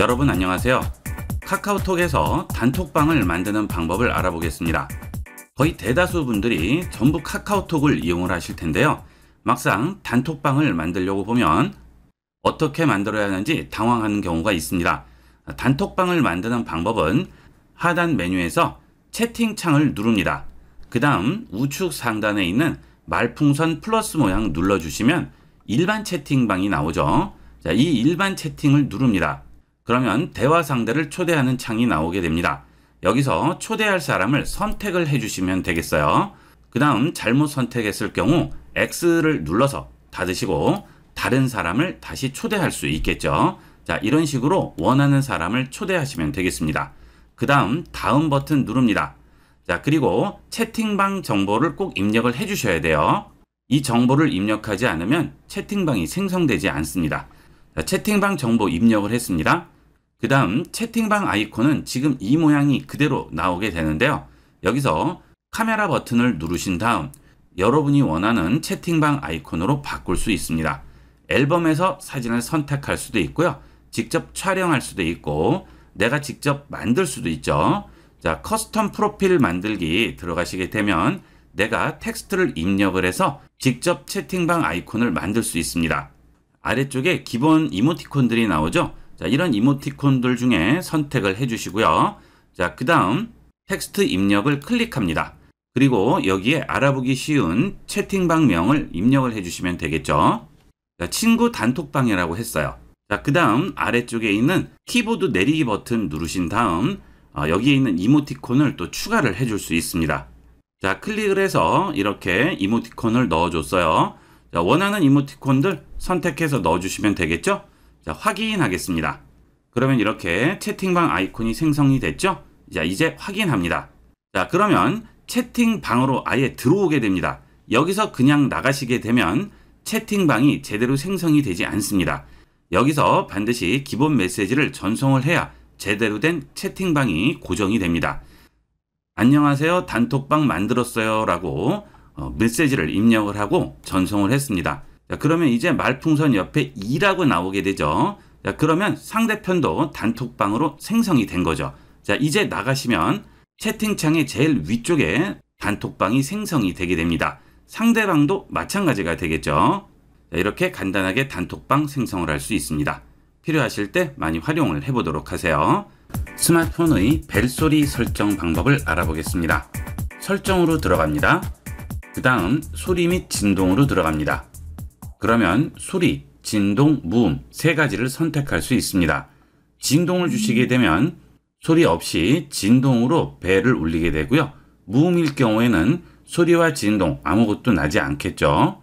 여러분 안녕하세요. 카카오톡에서 단톡방을 만드는 방법을 알아보겠습니다. 거의 대다수 분들이 전부 카카오톡을 이용을 하실 텐데요. 막상 단톡방을 만들려고 보면 어떻게 만들어야 하는지 당황하는 경우가 있습니다. 단톡방을 만드는 방법은 하단 메뉴에서 채팅창을 누릅니다. 그 다음 우측 상단에 있는 말풍선 플러스 모양 눌러주시면 일반 채팅방이 나오죠. 자, 이 일반 채팅을 누릅니다. 그러면 대화 상대를 초대하는 창이 나오게 됩니다. 여기서 초대할 사람을 선택을 해주시면 되겠어요. 그 다음 잘못 선택했을 경우 X를 눌러서 닫으시고 다른 사람을 다시 초대할 수 있겠죠. 자 이런 식으로 원하는 사람을 초대하시면 되겠습니다. 그 다음 다음 버튼 누릅니다. 자 그리고 채팅방 정보를 꼭 입력을 해주셔야 돼요. 이 정보를 입력하지 않으면 채팅방이 생성되지 않습니다. 자, 채팅방 정보 입력을 했습니다. 그 다음 채팅방 아이콘은 지금 이 모양이 그대로 나오게 되는데요. 여기서 카메라 버튼을 누르신 다음 여러분이 원하는 채팅방 아이콘으로 바꿀 수 있습니다. 앨범에서 사진을 선택할 수도 있고요. 직접 촬영할 수도 있고 내가 직접 만들 수도 있죠. 자, 커스텀 프로필 만들기 들어가시게 되면 내가 텍스트를 입력을 해서 직접 채팅방 아이콘을 만들 수 있습니다. 아래쪽에 기본 이모티콘들이 나오죠. 자, 이런 이모티콘들 중에 선택을 해주시고요. 자, 그 다음 텍스트 입력을 클릭합니다. 그리고 여기에 알아보기 쉬운 채팅방명을 입력을 해주시면 되겠죠. 자, 친구 단톡방이라고 했어요. 자, 그 다음 아래쪽에 있는 키보드 내리기 버튼 누르신 다음 어, 여기에 있는 이모티콘을 또 추가를 해 줄 수 있습니다. 자, 클릭을 해서 이렇게 이모티콘을 넣어줬어요. 자, 원하는 이모티콘들 선택해서 넣어주시면 되겠죠? 자, 확인하겠습니다. 그러면 이렇게 채팅방 아이콘이 생성이 됐죠? 자, 이제 확인합니다. 자, 그러면 채팅방으로 아예 들어오게 됩니다. 여기서 그냥 나가시게 되면 채팅방이 제대로 생성이 되지 않습니다. 여기서 반드시 기본 메시지를 전송을 해야 제대로 된 채팅방이 고정이 됩니다. 안녕하세요 단톡방 만들었어요 라고 어, 메시지를 입력을 하고 전송을 했습니다. 자, 그러면 이제 말풍선 옆에 2라고 나오게 되죠. 자, 그러면 상대편도 단톡방으로 생성이 된 거죠. 자, 이제 나가시면 채팅창의 제일 위쪽에 단톡방이 생성이 되게 됩니다. 상대방도 마찬가지가 되겠죠. 자, 이렇게 간단하게 단톡방 생성을 할 수 있습니다. 필요하실 때 많이 활용을 해보도록 하세요. 스마트폰의 벨소리 설정 방법을 알아보겠습니다. 설정으로 들어갑니다. 그 다음 소리 및 진동으로 들어갑니다. 그러면 소리, 진동, 무음 세 가지를 선택할 수 있습니다. 진동을 주시게 되면 소리 없이 진동으로 배를 울리게 되고요. 무음일 경우에는 소리와 진동 아무것도 나지 않겠죠.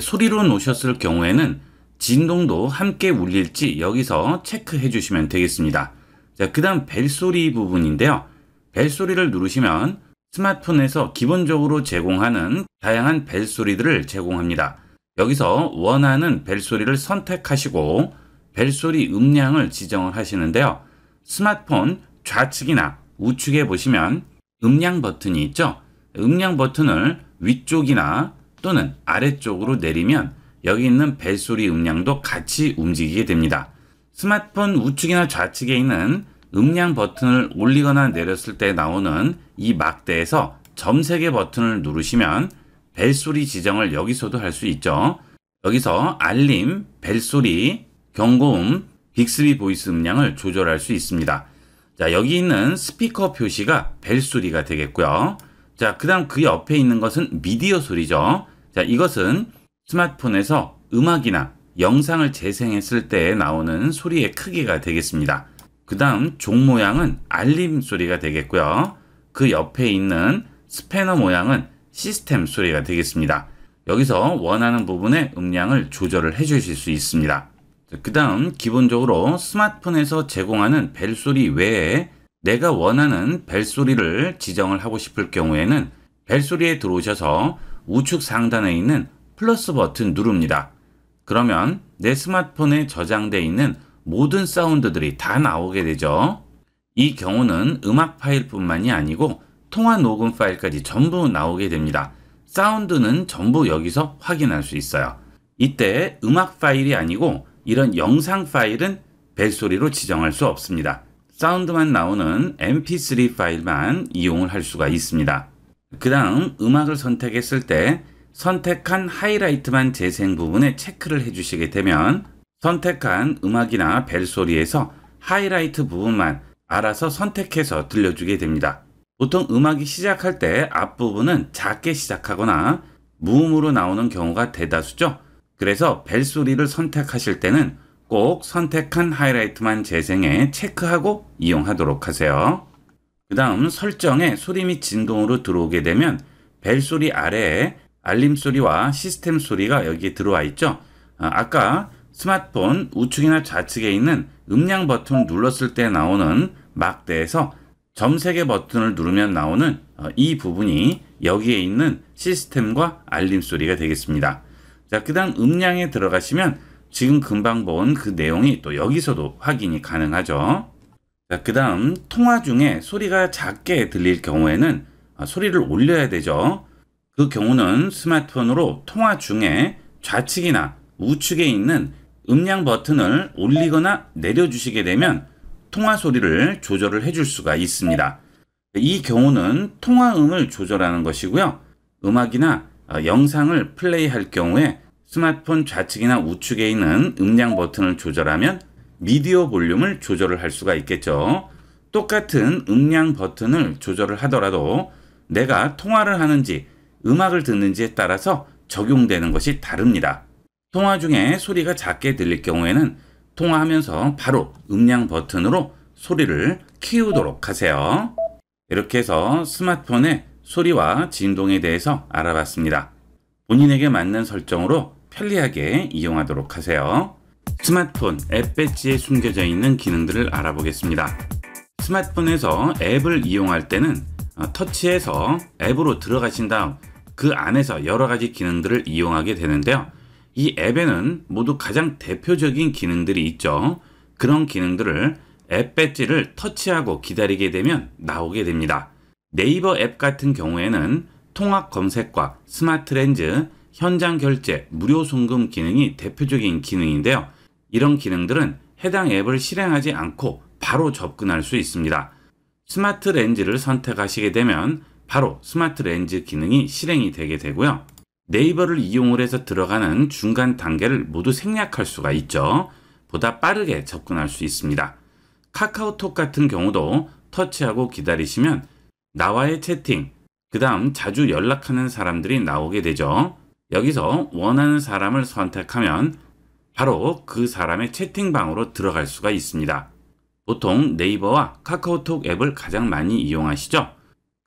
소리로 놓으셨을 경우에는 진동도 함께 울릴지 여기서 체크해 주시면 되겠습니다. 자, 그 다음 벨소리 부분인데요. 벨소리를 누르시면 스마트폰에서 기본적으로 제공하는 다양한 벨소리들을 제공합니다. 여기서 원하는 벨소리를 선택하시고 벨소리 음량을 지정을 하시는데요. 스마트폰 좌측이나 우측에 보시면 음량 버튼이 있죠. 음량 버튼을 위쪽이나 또는 아래쪽으로 내리면 여기 있는 벨소리 음량도 같이 움직이게 됩니다. 스마트폰 우측이나 좌측에 있는 음량 버튼을 올리거나 내렸을 때 나오는 이 막대에서 점 3개 버튼을 누르시면 벨소리 지정을 여기서도 할 수 있죠. 여기서 알림, 벨소리, 경고음, 빅스비 보이스 음량을 조절할 수 있습니다. 자, 여기 있는 스피커 표시가 벨소리가 되겠고요. 자, 그 다음 그 옆에 있는 것은 미디어 소리죠. 자, 이것은 스마트폰에서 음악이나 영상을 재생했을 때 나오는 소리의 크기가 되겠습니다. 그 다음 종 모양은 알림 소리가 되겠고요. 그 옆에 있는 스패너 모양은 시스템 소리가 되겠습니다. 여기서 원하는 부분의 음량을 조절을 해 주실 수 있습니다. 그 다음 기본적으로 스마트폰에서 제공하는 벨소리 외에 내가 원하는 벨소리를 지정을 하고 싶을 경우에는 벨소리에 들어오셔서 우측 상단에 있는 플러스 버튼 누릅니다. 그러면 내 스마트폰에 저장되어 있는 모든 사운드들이 다 나오게 되죠. 이 경우는 음악 파일뿐만이 아니고 통화 녹음 파일까지 전부 나오게 됩니다. 사운드는 전부 여기서 확인할 수 있어요. 이때 음악 파일이 아니고 이런 영상 파일은 벨소리로 지정할 수 없습니다. 사운드만 나오는 mp3 파일만 이용을 할 수가 있습니다. 그 다음 음악을 선택했을 때 선택한 하이라이트만 재생 부분에 체크를 해주시게 되면 선택한 음악이나 벨소리에서 하이라이트 부분만 알아서 선택해서 들려주게 됩니다. 보통 음악이 시작할 때 앞부분은 작게 시작하거나 무음으로 나오는 경우가 대다수죠. 그래서 벨소리를 선택하실 때는 꼭 선택한 하이라이트만 재생해 체크하고 이용하도록 하세요. 그 다음 설정에 소리 및 진동으로 들어오게 되면 벨소리 아래에 알림소리와 시스템 소리가 여기 들어와 있죠. 아, 아까 스마트폰 우측이나 좌측에 있는 음량 버튼을 눌렀을 때 나오는 막대에서 점 3개 버튼을 누르면 나오는 어, 이 부분이 여기에 있는 시스템과 알림 소리가 되겠습니다. 자, 그 다음 음량에 들어가시면 지금 금방 본 그 내용이 또 여기서도 확인이 가능하죠. 자, 그 다음 통화 중에 소리가 작게 들릴 경우에는 어, 소리를 올려야 되죠. 그 경우는 스마트폰으로 통화 중에 좌측이나 우측에 있는 음량 버튼을 올리거나 내려주시게 되면 통화 소리를 조절을 해줄 수가 있습니다. 이 경우는 통화음을 조절하는 것이고요. 음악이나 어, 영상을 플레이할 경우에 스마트폰 좌측이나 우측에 있는 음량 버튼을 조절하면 미디어 볼륨을 조절을 할 수가 있겠죠. 똑같은 음량 버튼을 조절을 하더라도 내가 통화를 하는지 음악을 듣는지에 따라서 적용되는 것이 다릅니다. 통화 중에 소리가 작게 들릴 경우에는 통화하면서 바로 음량 버튼으로 소리를 키우도록 하세요. 이렇게 해서 스마트폰의 소리와 진동에 대해서 알아봤습니다. 본인에게 맞는 설정으로 편리하게 이용하도록 하세요. 스마트폰 앱 배지에 숨겨져 있는 기능들을 알아보겠습니다. 스마트폰에서 앱을 이용할 때는 어, 터치해서 앱으로 들어가신 다음 그 안에서 여러 가지 기능들을 이용하게 되는데요. 이 앱에는 모두 가장 대표적인 기능들이 있죠. 그런 기능들을 앱 배지를 터치하고 기다리게 되면 나오게 됩니다. 네이버 앱 같은 경우에는 통합 검색과 스마트 렌즈, 현장 결제, 무료 송금 기능이 대표적인 기능인데요. 이런 기능들은 해당 앱을 실행하지 않고 바로 접근할 수 있습니다. 스마트 렌즈를 선택하시게 되면 바로 스마트 렌즈 기능이 실행이 되게 되고요. 네이버를 이용을 해서 들어가는 중간 단계를 모두 생략할 수가 있죠. 보다 빠르게 접근할 수 있습니다. 카카오톡 같은 경우도 터치하고 기다리시면 나와의 채팅, 그 다음 자주 연락하는 사람들이 나오게 되죠. 여기서 원하는 사람을 선택하면 바로 그 사람의 채팅방으로 들어갈 수가 있습니다. 보통 네이버와 카카오톡 앱을 가장 많이 이용하시죠.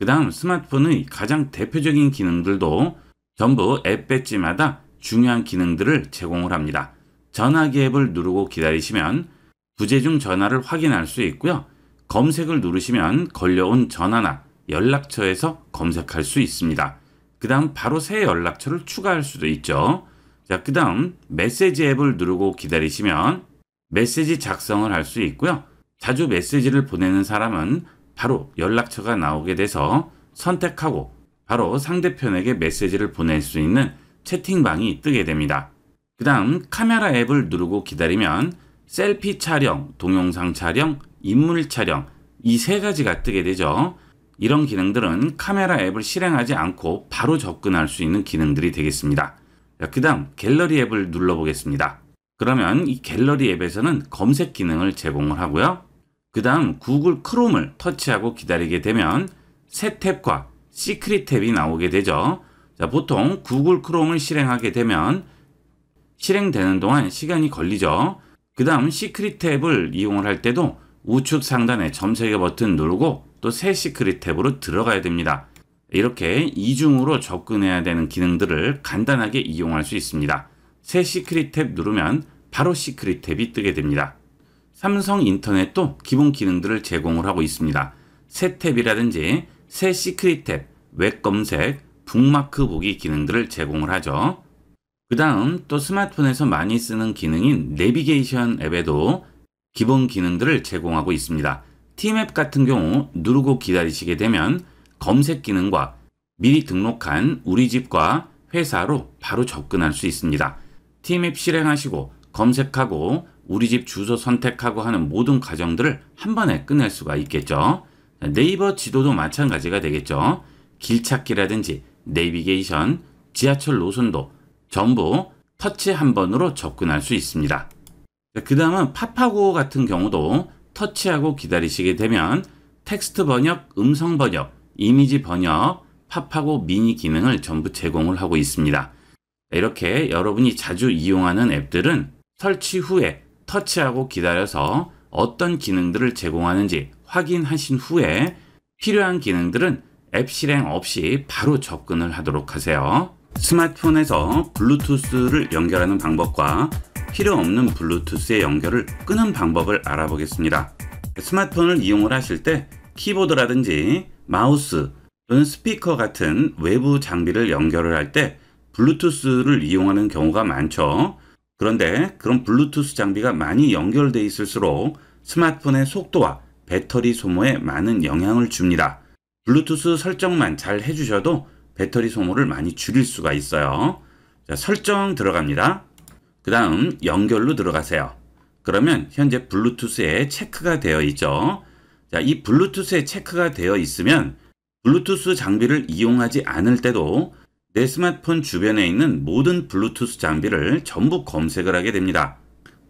그 다음 스마트폰의 가장 대표적인 기능들도 전부 앱 배지마다 중요한 기능들을 제공을 합니다. 전화기 앱을 누르고 기다리시면 부재중 전화를 확인할 수 있고요. 검색을 누르시면 걸려온 전화나 연락처에서 검색할 수 있습니다. 그 다음 바로 새 연락처를 추가할 수도 있죠. 자, 그 다음 메시지 앱을 누르고 기다리시면 메시지 작성을 할 수 있고요. 자주 메시지를 보내는 사람은 바로 연락처가 나오게 돼서 선택하고 바로 상대편에게 메시지를 보낼 수 있는 채팅방이 뜨게 됩니다. 그 다음 카메라 앱을 누르고 기다리면 셀피 촬영, 동영상 촬영, 인물 촬영 이 세 가지가 뜨게 되죠. 이런 기능들은 카메라 앱을 실행하지 않고 바로 접근할 수 있는 기능들이 되겠습니다. 그 다음 갤러리 앱을 눌러보겠습니다. 그러면 이 갤러리 앱에서는 검색 기능을 제공을 하고요. 그 다음 구글 크롬을 터치하고 기다리게 되면 새 탭과 시크릿 탭이 나오게 되죠. 자, 보통 구글 크롬을 실행하게 되면 실행되는 동안 시간이 걸리죠. 그 다음 시크릿 탭을 이용을 할 때도 우측 상단에 점세 개 버튼 누르고 또 새 시크릿 탭으로 들어가야 됩니다. 이렇게 이중으로 접근해야 되는 기능들을 간단하게 이용할 수 있습니다. 새 시크릿 탭 누르면 바로 시크릿 탭이 뜨게 됩니다. 삼성 인터넷도 기본 기능들을 제공을 하고 있습니다. 새 탭이라든지 새 시크릿 탭, 웹 검색, 북마크 보기 기능들을 제공을 하죠. 그 다음 또 스마트폰에서 많이 쓰는 기능인 내비게이션 앱에도 기본 기능들을 제공하고 있습니다. 팀앱 같은 경우 누르고 기다리시게 되면 검색 기능과 미리 등록한 우리 집과 회사로 바로 접근할 수 있습니다. 팀앱 실행하시고 검색하고 우리 집 주소 선택하고 하는 모든 과정들을 한 번에 끝낼 수가 있겠죠. 네이버 지도도 마찬가지가 되겠죠. 길찾기라든지 내비게이션, 지하철 노선도 전부 터치 한 번으로 접근할 수 있습니다. 그 다음은 파파고 같은 경우도 터치하고 기다리시게 되면 텍스트 번역, 음성 번역, 이미지 번역, 파파고 미니 기능을 전부 제공을 하고 있습니다. 이렇게 여러분이 자주 이용하는 앱들은 설치 후에 터치하고 기다려서 어떤 기능들을 제공하는지 확인하신 후에 필요한 기능들은 앱 실행 없이 바로 접근을 하도록 하세요. 스마트폰에서 블루투스를 연결하는 방법과 필요 없는 블루투스의 연결을 끄는 방법을 알아보겠습니다. 스마트폰을 이용을 하실 때 키보드라든지 마우스 또는 스피커 같은 외부 장비를 연결을 할 때 블루투스를 이용하는 경우가 많죠. 그런데 그런 블루투스 장비가 많이 연결되어 있을수록 스마트폰의 속도와 배터리 소모에 많은 영향을 줍니다. 블루투스 설정만 잘 해주셔도 배터리 소모를 많이 줄일 수가 있어요. 자, 설정 들어갑니다. 그 다음 연결로 들어가세요. 그러면 현재 블루투스에 체크가 되어 있죠. 자, 이 블루투스에 체크가 되어 있으면 블루투스 장비를 이용하지 않을 때도 내 스마트폰 주변에 있는 모든 블루투스 장비를 전부 검색을 하게 됩니다.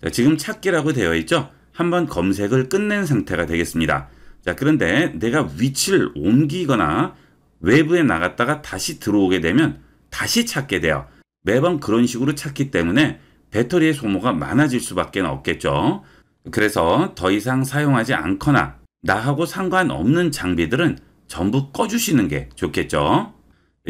자, 지금 찾기라고 되어 있죠? 한번 검색을 끝낸 상태가 되겠습니다. 자 그런데 내가 위치를 옮기거나 외부에 나갔다가 다시 들어오게 되면 다시 찾게 돼요. 매번 그런 식으로 찾기 때문에 배터리의 소모가 많아질 수밖에 없겠죠. 그래서 더 이상 사용하지 않거나 나하고 상관없는 장비들은 전부 꺼주시는 게 좋겠죠.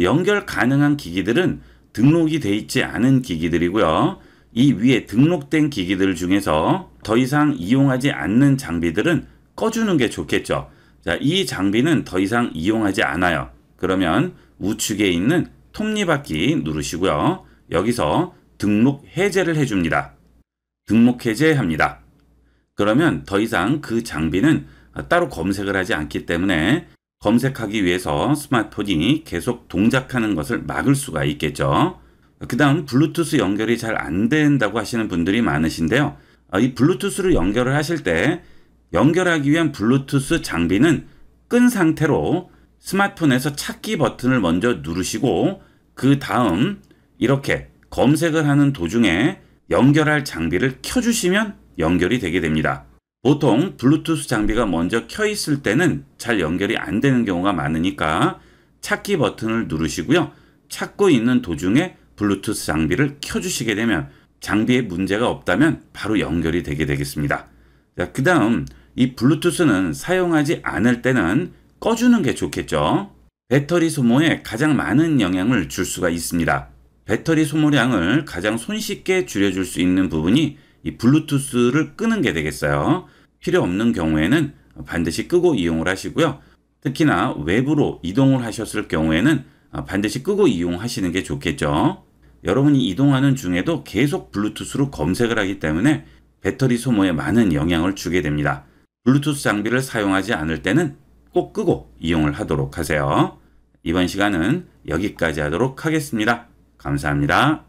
연결 가능한 기기들은 등록이 돼 있지 않은 기기들이고요. 이 위에 등록된 기기들 중에서 더 이상 이용하지 않는 장비들은 꺼주는 게 좋겠죠. 자, 이 장비는 더 이상 이용하지 않아요. 그러면 우측에 있는 톱니바퀴 누르시고요. 여기서 등록 해제를 해줍니다. 등록 해제합니다. 그러면 더 이상 그 장비는 따로 검색을 하지 않기 때문에 검색하기 위해서 스마트폰이 계속 동작하는 것을 막을 수가 있겠죠. 그 다음 블루투스 연결이 잘 안 된다고 하시는 분들이 많으신데요. 어, 이 블루투스로 연결을 하실 때 연결하기 위한 블루투스 장비는 끈 상태로 스마트폰에서 찾기 버튼을 먼저 누르시고 그 다음 이렇게 검색을 하는 도중에 연결할 장비를 켜주시면 연결이 되게 됩니다. 보통 블루투스 장비가 먼저 켜 있을 때는 잘 연결이 안 되는 경우가 많으니까 찾기 버튼을 누르시고요. 찾고 있는 도중에 블루투스 장비를 켜주시게 되면 장비에 문제가 없다면 바로 연결이 되게 되겠습니다. 그 다음 이 블루투스는 사용하지 않을 때는 꺼주는 게 좋겠죠. 배터리 소모에 가장 많은 영향을 줄 수가 있습니다. 배터리 소모량을 가장 손쉽게 줄여줄 수 있는 부분이 이 블루투스를 끄는 게 되겠어요. 필요 없는 경우에는 반드시 끄고 이용을 하시고요. 특히나 외부로 이동을 하셨을 경우에는 반드시 끄고 이용하시는 게 좋겠죠. 여러분이 이동하는 중에도 계속 블루투스로 검색을 하기 때문에 배터리 소모에 많은 영향을 주게 됩니다. 블루투스 장비를 사용하지 않을 때는 꼭 끄고 이용을 하도록 하세요. 이번 시간은 여기까지 하도록 하겠습니다. 감사합니다.